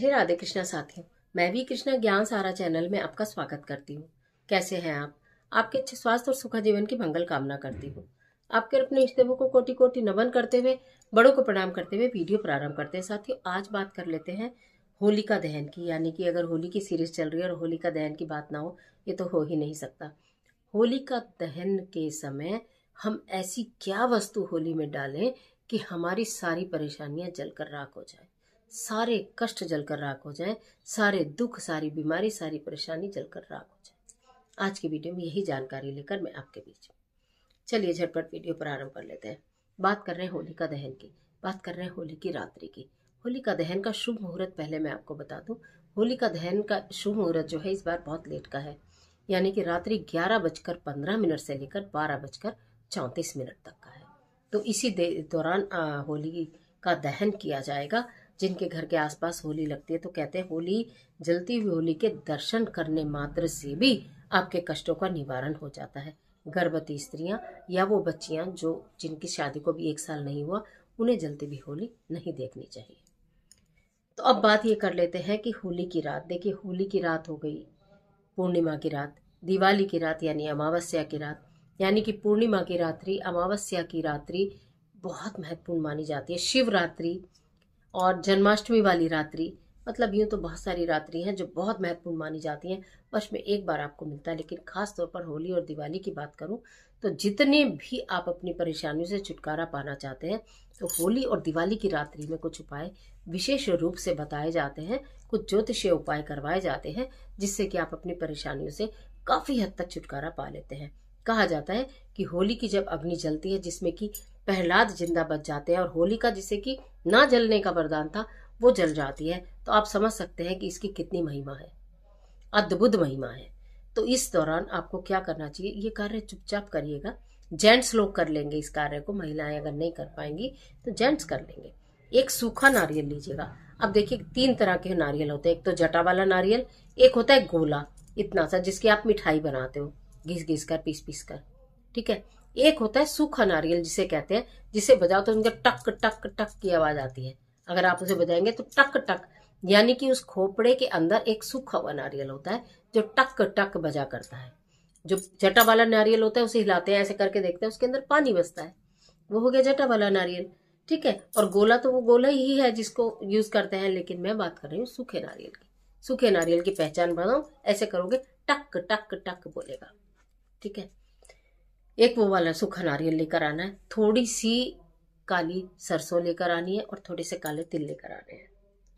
हे राधे कृष्णा साथियों मैं भी कृष्णा ज्ञान सारा चैनल में आपका स्वागत करती हूँ कैसे हैं आप आपके अच्छे स्वास्थ्य और सुखा जीवन की मंगल कामना करती हूँ आपके अपने इष्टदेवों को कोटि कोटि नमन करते हुए बड़ों को प्रणाम करते हुए वीडियो प्रारंभ करते हैं साथियों आज बात कर लेते हैं होलिका दहन की यानी कि अगर होली की सीरीज चल रही है और होलिका दहन की बात ना हो ये तो हो ही नहीं सकता होलिका दहन के समय हम ऐसी क्या वस्तु होली में डालें कि हमारी सारी परेशानियां जलकर राख हो जाए सारे कष्ट जलकर राख हो जाए सारे दुख सारी बीमारी सारी परेशानी जलकर राख हो जाए आज की वीडियो में यही जानकारी लेकर मैं आपके बीच चलिए झटपट वीडियो प्रारंभ कर लेते हैं बात कर रहे हैं होलिका दहन की बात कर रहे हैं होली की रात्रि की होलिका दहन का शुभ मुहूर्त पहले मैं आपको बता होली होलिका दहन का शुभ मुहूर्त जो है इस बार बहुत लेट का है यानी कि रात्रि ग्यारह बजकर पंद्रह मिनट से लेकर बारह बजकर चौंतीस मिनट तक का है तो इसी दौरान होली का दहन किया जाएगा जिनके घर के आसपास होली लगती है तो कहते हैं होली जलती हुई होली के दर्शन करने मात्र से भी आपके कष्टों का निवारण हो जाता है गर्भवती स्त्रियां या वो बच्चियां जो जिनकी शादी को भी एक साल नहीं हुआ उन्हें जलती हुई होली नहीं देखनी चाहिए तो अब बात ये कर लेते हैं कि होली की रात देखिए होली की रात हो गई पूर्णिमा की रात दिवाली की रात यानी अमावस्या की रात यानी कि पूर्णिमा की रात्रि अमावस्या की रात्रि बहुत महत्वपूर्ण मानी जाती है शिवरात्रि और जन्माष्टमी वाली रात्रि मतलब यूँ तो बहुत सारी रात्रि हैं जो बहुत महत्वपूर्ण मानी जाती हैं वर्ष में एक बार आपको मिलता है लेकिन खास तौर पर होली और दिवाली की बात करूँ तो जितने भी आप अपनी परेशानियों से छुटकारा पाना चाहते हैं तो होली और दिवाली की रात्रि में कुछ उपाय विशेष रूप से बताए जाते हैं कुछ ज्योतिषीय उपाय करवाए जाते हैं जिससे कि आप अपनी परेशानियों से काफ़ी हद तक छुटकारा पा लेते हैं कहा जाता है कि होली की जब अग्नि जलती है जिसमें कि प्रहलाद जिंदा बच जाते हैं और होलिका जिसे कि ना जलने का वरदान था वो जल जाती है तो आप समझ सकते हैं कि इसकी कितनी महिमा है अद्भुत महिमा है तो इस दौरान आपको क्या करना चाहिए ये कार्य चुपचाप करिएगा जेंट्स लोग कर लेंगे इस कार्य को महिलाएं अगर नहीं कर पाएंगी तो जेंट्स कर लेंगे एक सूखा नारियल लीजिएगा अब देखिए तीन तरह के नारियल होते हैं एक तो जटा वाला नारियल एक होता है गोला इतना सा जिसकी आप मिठाई बनाते हो घिस घिस कर पीस पीस कर ठीक है एक होता है सूखा नारियल जिसे कहते हैं जिसे बजाओ तो उनका टक टक टक की आवाज आती है अगर आप उसे बजाएंगे तो टक टक यानी कि उस खोपड़े के अंदर एक सूखा हुआ नारियल होता है जो टक टक बजा करता है जो जटा वाला नारियल होता है उसे हिलाते हैं ऐसे करके देखते हैं उसके अंदर पानी बसता है वो हो गया जटा वाला नारियल ठीक है और गोला तो वो गोला ही है जिसको यूज करते हैं लेकिन मैं बात कर रही हूँ सूखे नारियल की सूखे नारियल की पहचान बनाओ ऐसे करोगे टक टक टक बोलेगा ठीक है एक वो वाला सूखा नारियल लेकर आना है थोड़ी सी काली सरसों लेकर आनी है और थोड़े से काले तिल लेकर आने हैं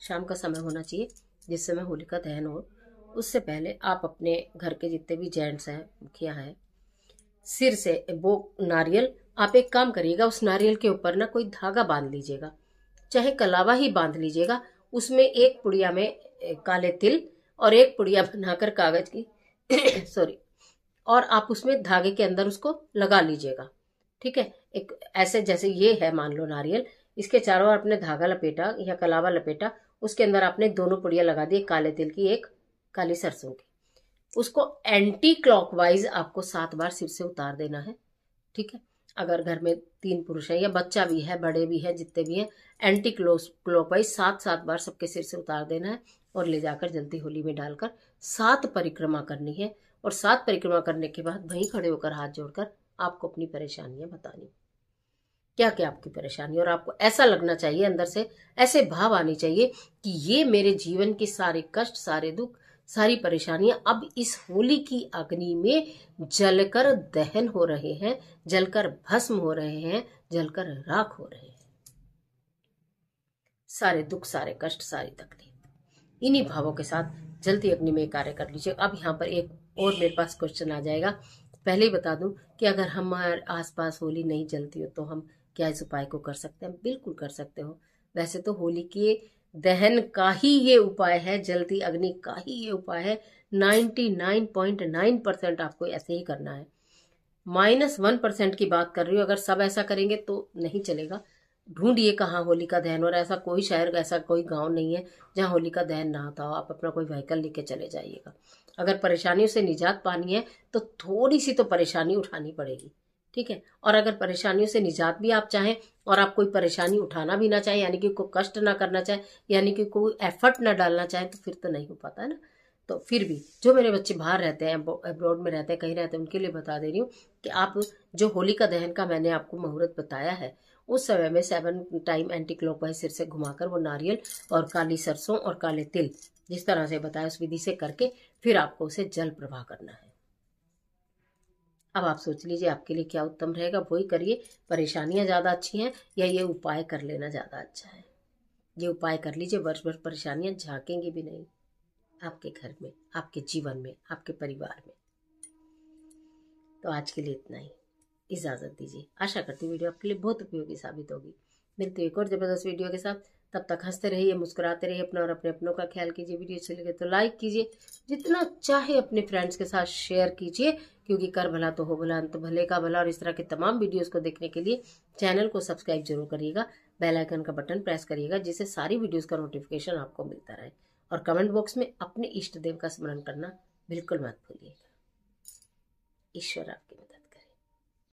शाम का समय होना चाहिए जिस समय होली का दहन हो उससे पहले आप अपने घर के जितने भी जेंट्स हैं मुखिया हैं सिर से वो नारियल आप एक काम करिएगा उस नारियल के ऊपर ना कोई धागा बांध लीजिएगा चाहे कलावा ही बांध लीजिएगा उसमें एक पुड़िया में काले तिल और एक पुड़िया बनाकर कागज की सॉरी और आप उसमें धागे के अंदर उसको लगा लीजिएगा ठीक है एक ऐसे जैसे ये है मान लो नारियल इसके चारों ओर आपने धागा लपेटा या कलावा लपेटा उसके अंदर आपने दोनों पुड़िया लगा दी काले तिल की एक काली सरसों की उसको एंटी क्लॉकवाइज आपको सात बार सिर से उतार देना है ठीक है अगर घर में तीन पुरुष है या बच्चा भी है बड़े भी है जितने भी हैं एंटी क्लॉकवाइज सात सात बार सबके सिर से उतार देना है और ले जाकर जल्दी होली में डालकर सात परिक्रमा करनी है और सात परिक्रमा करने के बाद वहीं खड़े होकर हाथ जोड़कर आपको अपनी परेशानियां बतानी क्या क्या आपकी परेशानी और आपको ऐसा लगना चाहिए अंदर से ऐसे भाव आने चाहिए कि ये मेरे जीवन के सारे कष्ट सारे दुख सारी परेशानियां अब इस होली की अग्नि में जलकर दहन हो रहे हैं जलकर भस्म हो रहे हैं जलकर राख हो रहे हैं सारे दुख सारे कष्ट सारी तकलीफ इन्हीं भावों के साथ जल्दी अग्नि में कार्य कर लीजिए अब यहाँ पर एक और मेरे पास क्वेश्चन आ जाएगा पहले ही बता दूं कि अगर हमारे आसपास होली नहीं जलती हो तो हम क्या इस उपाय को कर सकते हैं बिल्कुल कर सकते हो वैसे तो होली के दहन का ही ये उपाय है जलती अग्नि का ही ये उपाय है 99.9 परसेंट आपको ऐसे ही करना है माइनस वन परसेंट की बात कर रही हूँ अगर सब ऐसा करेंगे तो नहीं चलेगा ढूंढिए कहाँ होली का दहन और ऐसा कोई शहर ऐसा कोई गांव नहीं है जहाँ होली का दहन ना होता हो आप अपना कोई व्हीकल लेके चले जाइएगा अगर परेशानियों से निजात पानी है तो थोड़ी सी तो परेशानी उठानी पड़ेगी ठीक है और अगर परेशानियों से निजात भी आप चाहें और आप कोई परेशानी उठाना भी ना चाहें यानी कि कोई कष्ट ना करना चाहें यानी कि कोई एफर्ट ना डालना चाहें तो फिर तो नहीं हो पाता है ना तो फिर भी जो मेरे बच्चे बाहर रहते हैं अब्रॉड में रहते हैं कहीं रहते हैं उनके लिए बता दे रही हूँ कि आप जो होली का दहन का मैंने आपको मुहूर्त बताया है उस समय में सेवन टाइम एंटी क्लॉकवाइज सिर से घुमाकर वो नारियल और काली सरसों और काले तिल जिस तरह से बताया उस विधि से करके फिर आपको उसे जल प्रवाह करना है अब आप सोच लीजिए आपके लिए क्या उत्तम रहेगा वही करिए परेशानियां ज़्यादा अच्छी हैं या ये उपाय कर लेना ज़्यादा अच्छा है ये उपाय कर लीजिए वर्ष भर परेशानियां झांकेंगी भी नहीं आपके घर में आपके जीवन में आपके परिवार में तो आज के लिए इतना ही इजाज़त दीजिए आशा करती हूँ वीडियो आपके लिए बहुत उपयोगी साबित होगी मिलती हूँ एक और ज़बरदस्त वीडियो के साथ तब तक हंसते रहिए मुस्कुराते रहिए अपना और अपने अपनों का ख्याल कीजिए वीडियो अच्छी लगे तो लाइक कीजिए जितना चाहे अपने फ्रेंड्स के साथ शेयर कीजिए क्योंकि कर भला तो हो भला अंत तो भले का भला और इस तरह के तमाम वीडियोस को देखने के लिए चैनल को सब्सक्राइब जरूर करिएगा बेल आइकन का बटन प्रेस करिएगा जिससे सारी वीडियोस का नोटिफिकेशन आपको मिलता रहे और कमेंट बॉक्स में अपने इष्ट देव का स्मरण करना बिल्कुल मत भूलिएगा ईश्वर आप